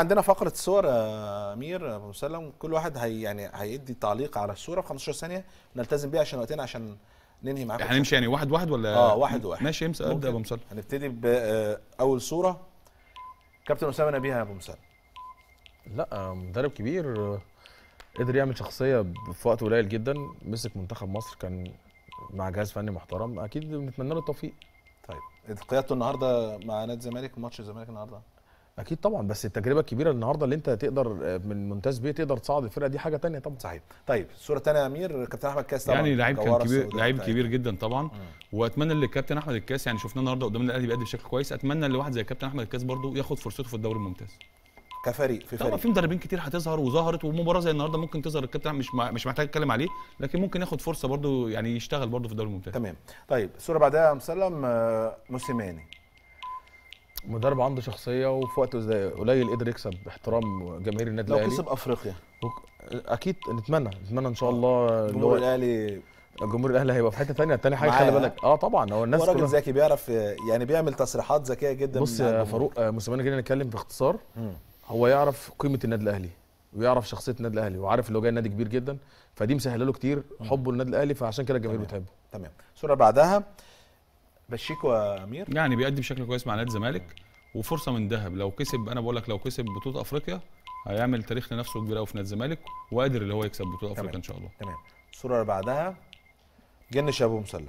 عندنا فقرة صور أمير آه، آه، أبو مسلم كل واحد هي يعني هيدي تعليق على الصورة في 15 ثانية نلتزم بيها عشان وقتنا عشان ننهي معاكم هنمشي يعني واحد واحد ولا اه واحد واحد ماشي امسك ابدا ابو مسلم هنبتدي بأول آه، صورة كابتن أسامة نبيها يا أبو مسلم لا مدرب كبير قدر يعمل شخصية في وقت قليل جدا مسك منتخب مصر كان مع جهاز فني محترم أكيد بنتمنى له التوفيق طيب قيادته النهارده مع نادي الزمالك ماتش الزمالك النهارده اكيد طبعا بس التجربه الكبيره النهارده اللي انت تقدر من ممتاز بيه تقدر تصعد الفرقه دي حاجه ثانيه طبعا صحيح طيب الصوره الثانيه يا امير كابتن احمد كاس طبعا يعني لعيب كان كبير لعيب كبير جدا طبعا مم. واتمنى للكابتن احمد الكاس يعني شفناه النهارده قدامنا الاهلي بيأدي بشكل كويس اتمنى لواحد زي الكابتن احمد الكاس برضه ياخد فرصته في الدوري الممتاز كفريق في فريق طبعا في مدربين كتير هتظهر وظهرت ومباراه زي النهارده ممكن تظهر الكابتن مش مش محتاج اتكلم عليه لكن ممكن ياخد فرصه برضو يعني يشتغل برضو في الدوري الممتاز تمام طيب الصوره بعدها مسلم آه، موسيماني مدرب عنده شخصيه وفي وقت قليل قدر يكسب احترام جماهير النادي الاهلي لو كسب افريقيا اكيد نتمنى نتمنى ان شاء الله جمهور الاهلي جمهور الاهلي هيبقى في حته ثانيه ثاني حاجه خلي بالك اه طبعا هو الناس راجل ذكي بيعرف يعني بيعمل تصريحات ذكيه جدا بص يا فاروق آه، موسيماني جينا نتكلم باختصار هو يعرف قيمه النادي الاهلي ويعرف شخصيه النادي الاهلي وعارف اللي هو جاي نادي كبير جدا فدي مسهله له كتير حبه للنادي الاهلي فعشان كده الجماهير بتحبه تمام الصوره بعدها بشيكو امير يعني بيقدم بشكل كويس مع نادي الزمالك وفرصه من ذهب لو كسب انا بقول لك لو كسب بطوله افريقيا هيعمل تاريخ لنفسه كبير قوي في نادي الزمالك وقادر اللي هو يكسب بطوله افريقيا ان شاء الله تمام الصوره اللي بعدها جن شابو مسلم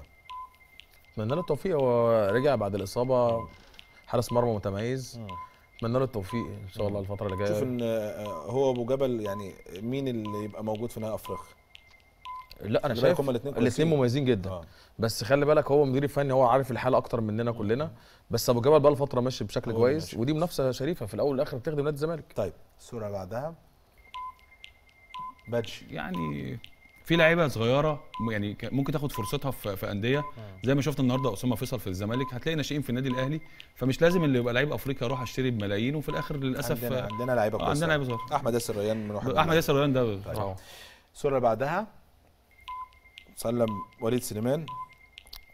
اتمنى له التوفيق هو رجع بعد الاصابه حارس مرمى متميز اتمنى له التوفيق ان شاء الله الفتره اللي جايه شوف ان آه، هو ابو جبل يعني مين اللي يبقى موجود في نهائي افريقيا لا انا شايف هما الاثنين الاثنين مميزين جدا آه. بس خلي بالك هو مدير الفني هو عارف الحاله اكتر مننا كلنا بس ابو جبل بقى له فتره ماشي بشكل كويس ماشي. ودي منافسه شريفه في الاول والاخر بتخدم نادي الزمالك طيب الصوره اللي بعدها باتشي يعني في لعيبه صغيره يعني ممكن تاخد فرصتها في, انديه زي ما شفت النهارده اسامه فيصل في الزمالك هتلاقي ناشئين في النادي الاهلي فمش لازم اللي يبقى لعيب افريقيا يروح اشتري بملايين وفي الاخر للاسف عندنا عندنا لعيبه آه، كويسه عندنا لعيبه صغيره احمد ياسر ريان من احمد ياسر ريان ده طيب. أه. الصوره اللي بعدها سلم وليد سليمان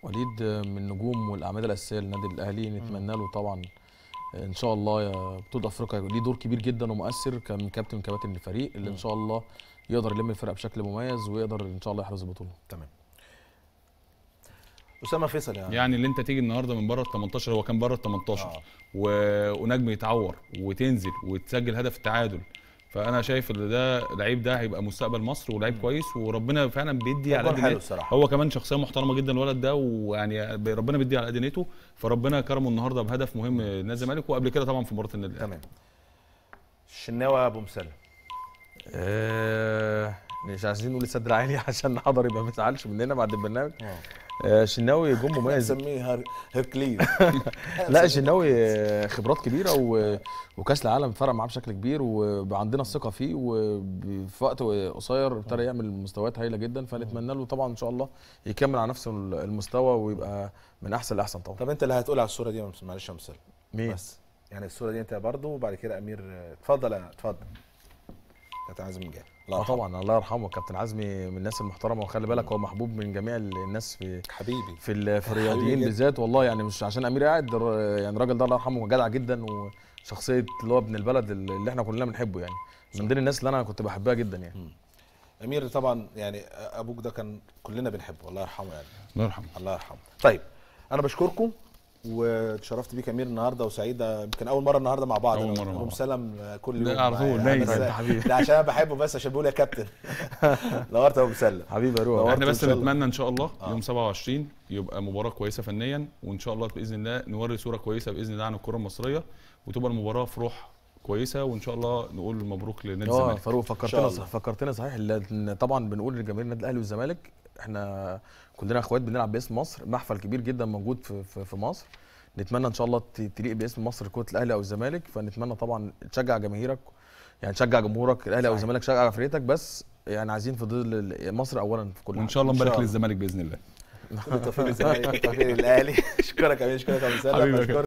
وليد آه، من النجوم والاعمده الاساسيه للنادي الاهلي نتمنى له طبعا آه، ان شاء الله بطوله افريقيا ليه دور كبير جدا ومؤثر كان كابتن كباتن الفريق اللي ان شاء الله يقدر يلم الفرقه بشكل مميز ويقدر ان شاء الله يحرز البطوله تمام اسامه فيصل يعني يعني اللي انت تيجي النهارده من بره ال 18 هو كان بره ال 18 آه. و... ونجم يتعور وتنزل وتسجل هدف التعادل فانا شايف ان ده لعيب ده هيبقى مستقبل مصر ولاعيب كويس وربنا فعلا بيدي على قد هو كمان شخصيه محترمه جدا الولد ده ويعني ربنا بيدي على قد نيته فربنا كرمه النهارده بهدف مهم لنادي الزمالك وقبل كده طبعا في مباراه النادي تمام الشناوي ابو مسلم آه مش عايزين نقول السد عالي عشان حضر يبقى ما يزعلش مننا بعد البرنامج آه. آه، شناوي جون مميز نسميه هركليز لا شناوي خبرات كبيره وكاس العالم فرق معاه بشكل كبير وعندنا الثقه فيه وفي وقت قصير ابتدى يعمل مستويات هايله جدا فنتمنى له طبعا ان شاء الله يكمل على نفس المستوى ويبقى من احسن لاحسن طبعا طب انت اللي هتقول على الصوره دي معلش يا مين بس يعني الصوره دي انت برضه وبعد كده امير اتفضل اتفضل كابتن عزمي مجاهد الله طبعا الله يرحمه كابتن عزمي من الناس المحترمه وخلي بالك هو محبوب من جميع الناس في حبيبي في, الرياضيين بالذات والله يعني مش عشان امير قاعد يعني الراجل ده الله يرحمه جدع جدا وشخصيه اللي هو ابن البلد اللي احنا كلنا بنحبه يعني من ضمن الناس اللي انا كنت بحبها جدا يعني م. امير طبعا يعني ابوك ده كان كلنا بنحبه الله يرحمه يعني الله يرحمه الله يرحمه طيب انا بشكركم واتشرفت بيك امير النهارده وسعيده يمكن اول مره النهارده مع بعض اول مره سلم كل يوم على طول دايما حبيبي ده عشان انا بحبه بس عشان بيقول يا كابتن نورت يا ابو مسلم حبيبي يا روح احنا بس نتمنى ان شاء الله آه. يوم 27 يبقى مباراه كويسه فنيا وان شاء الله باذن الله نوري صوره كويسه باذن الله عن الكره المصريه وتبقى المباراه في روح كويسه وان شاء الله نقول مبروك لنادي آه، الزمالك اه فاروق فكرتنا صح فكرتنا صحيح طبعا بنقول لجماهير النادي الاهلي والزمالك احنا كلنا اخوات بنلعب باسم مصر محفل كبير جدا موجود في في, في مصر نتمنى ان شاء الله تليق باسم مصر كره الاهلي او الزمالك فنتمنى طبعا تشجع جماهيرك يعني تشجع جمهورك الاهلي او الزمالك تشجع فريقك بس يعني عايزين في ظل مصر اولا في كل وان شاء الله مبارك للزمالك باذن الله كل التوفيق للزمالك التوفيق للاهلي اشكرك يا اشكرك يا مساله